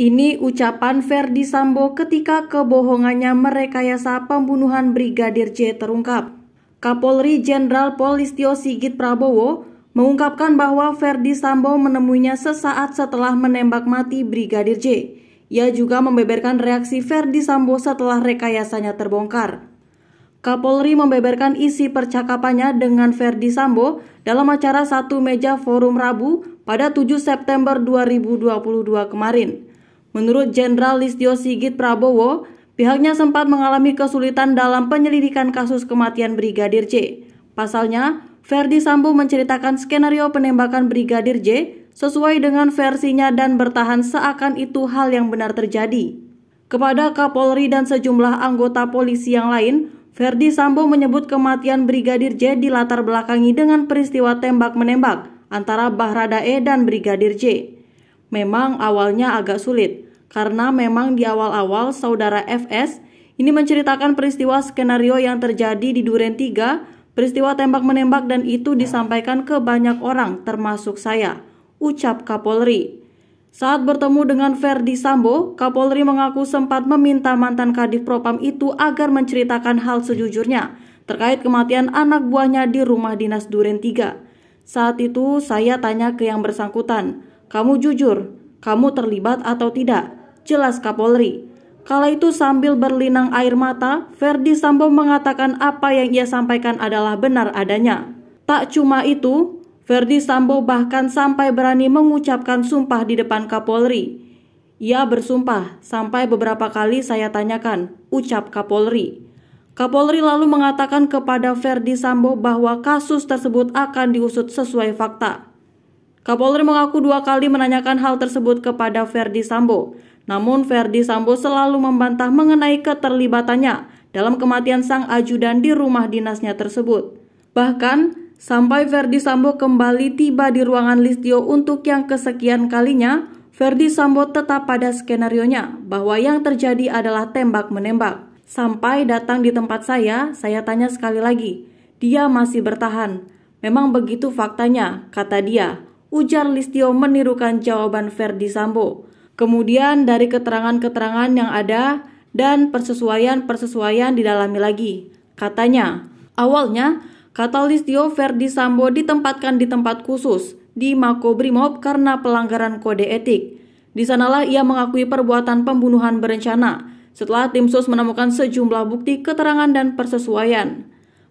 Ini ucapan Verdi Sambo ketika kebohongannya merekayasa pembunuhan Brigadir J terungkap. Kapolri Jenderal Polistio Sigit Prabowo mengungkapkan bahwa Verdi Sambo menemuinya sesaat setelah menembak mati Brigadir J. Ia juga membeberkan reaksi Verdi Sambo setelah rekayasanya terbongkar. Kapolri membeberkan isi percakapannya dengan Verdi Sambo dalam acara satu meja forum Rabu pada 7 September 2022 kemarin. Menurut Jenderal Listio Sigit Prabowo, pihaknya sempat mengalami kesulitan dalam penyelidikan kasus kematian Brigadir J. Pasalnya, Ferdi Sambo menceritakan skenario penembakan Brigadir J sesuai dengan versinya dan bertahan seakan itu hal yang benar terjadi. Kepada Kapolri dan sejumlah anggota polisi yang lain, Ferdi Sambo menyebut kematian Brigadir J dilatar belakangi dengan peristiwa tembak-menembak antara Bahradae dan Brigadir J. Memang awalnya agak sulit, karena memang di awal-awal saudara FS ini menceritakan peristiwa skenario yang terjadi di Duren 3, peristiwa tembak-menembak dan itu disampaikan ke banyak orang termasuk saya, ucap Kapolri. Saat bertemu dengan Verdi Sambo, Kapolri mengaku sempat meminta mantan Kadif Propam itu agar menceritakan hal sejujurnya terkait kematian anak buahnya di rumah dinas Duren 3. Saat itu saya tanya ke yang bersangkutan, kamu jujur, kamu terlibat atau tidak? jelas Kapolri. Kala itu sambil berlinang air mata, Verdi Sambo mengatakan apa yang ia sampaikan adalah benar adanya. Tak cuma itu, Verdi Sambo bahkan sampai berani mengucapkan sumpah di depan Kapolri. Ia bersumpah sampai beberapa kali saya tanyakan, ucap Kapolri. Kapolri lalu mengatakan kepada Verdi Sambo bahwa kasus tersebut akan diusut sesuai fakta. Kapolri mengaku dua kali menanyakan hal tersebut kepada Verdi Sambo. Namun Verdi Sambo selalu membantah mengenai keterlibatannya dalam kematian sang ajudan di rumah dinasnya tersebut. Bahkan, sampai Verdi Sambo kembali tiba di ruangan Listio untuk yang kesekian kalinya, Verdi Sambo tetap pada skenarionya bahwa yang terjadi adalah tembak-menembak. Sampai datang di tempat saya, saya tanya sekali lagi, dia masih bertahan. Memang begitu faktanya, kata dia ujar Listio menirukan jawaban Verdi Sambo. Kemudian dari keterangan-keterangan yang ada dan persesuaian-persesuaian didalami lagi. Katanya, awalnya kata Listio Verdi Sambo ditempatkan di tempat khusus di Makobrimob karena pelanggaran kode etik. Di sanalah ia mengakui perbuatan pembunuhan berencana setelah tim sus menemukan sejumlah bukti keterangan dan persesuaian.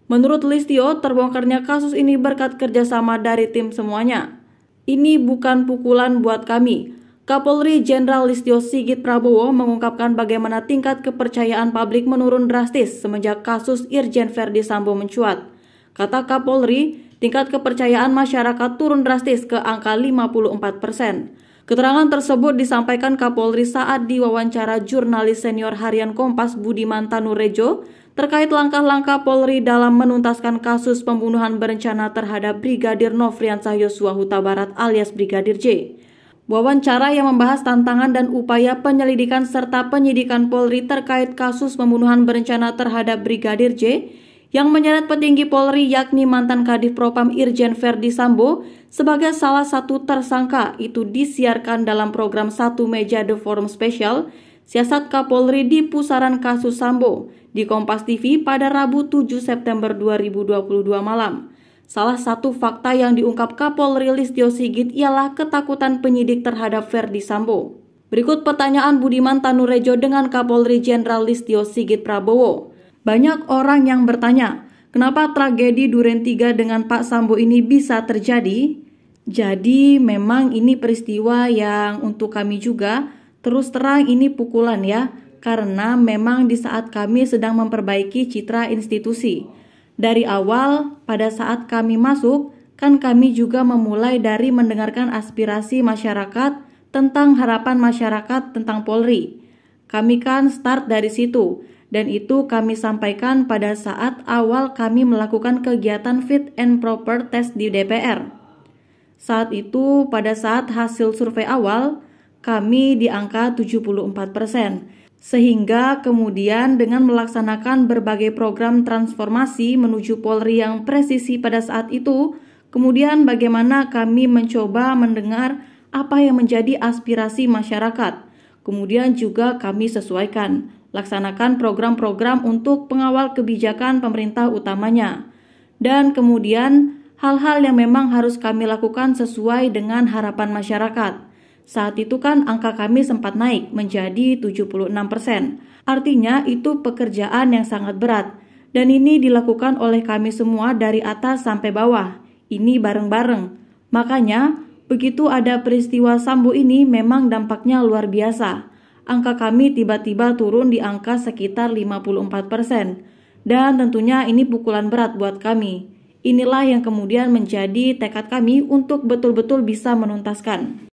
Menurut Listio, terbongkarnya kasus ini berkat kerjasama dari tim semuanya. Ini bukan pukulan buat kami. Kapolri Jenderal Listio Sigit Prabowo mengungkapkan bagaimana tingkat kepercayaan publik menurun drastis semenjak kasus Irjen Verdi Sambo mencuat. Kata Kapolri, tingkat kepercayaan masyarakat turun drastis ke angka 54 persen. Keterangan tersebut disampaikan Kapolri saat diwawancara jurnalis senior harian Kompas Budiman Tanurejo terkait langkah-langkah Polri dalam menuntaskan kasus pembunuhan berencana terhadap Brigadir Nofriansah Yosua Huta Barat alias Brigadir J. Wawancara yang membahas tantangan dan upaya penyelidikan serta penyidikan Polri terkait kasus pembunuhan berencana terhadap Brigadir J yang menyeret petinggi Polri yakni mantan Kadif Propam Irjen Verdi Sambo sebagai salah satu tersangka itu disiarkan dalam program Satu Meja The Forum Special Siasat Kapolri di pusaran kasus Sambo di Kompas TV pada Rabu 7 September 2022 malam. Salah satu fakta yang diungkap Kapolri Listio Sigit ialah ketakutan penyidik terhadap Verdi Sambo. Berikut pertanyaan Budiman Tanurejo dengan Kapolri Jenderal Listio Sigit Prabowo. Banyak orang yang bertanya, kenapa tragedi Duren Tiga dengan Pak Sambo ini bisa terjadi? Jadi memang ini peristiwa yang untuk kami juga Terus terang ini pukulan ya, karena memang di saat kami sedang memperbaiki citra institusi. Dari awal, pada saat kami masuk, kan kami juga memulai dari mendengarkan aspirasi masyarakat tentang harapan masyarakat tentang Polri. Kami kan start dari situ, dan itu kami sampaikan pada saat awal kami melakukan kegiatan fit and proper test di DPR. Saat itu, pada saat hasil survei awal, kami di angka 74 persen. Sehingga kemudian dengan melaksanakan berbagai program transformasi menuju Polri yang presisi pada saat itu, kemudian bagaimana kami mencoba mendengar apa yang menjadi aspirasi masyarakat. Kemudian juga kami sesuaikan, laksanakan program-program untuk pengawal kebijakan pemerintah utamanya. Dan kemudian hal-hal yang memang harus kami lakukan sesuai dengan harapan masyarakat. Saat itu kan angka kami sempat naik menjadi 76%. persen. Artinya itu pekerjaan yang sangat berat. Dan ini dilakukan oleh kami semua dari atas sampai bawah. Ini bareng-bareng. Makanya, begitu ada peristiwa Sambu ini memang dampaknya luar biasa. Angka kami tiba-tiba turun di angka sekitar 54%. persen. Dan tentunya ini pukulan berat buat kami. Inilah yang kemudian menjadi tekad kami untuk betul-betul bisa menuntaskan.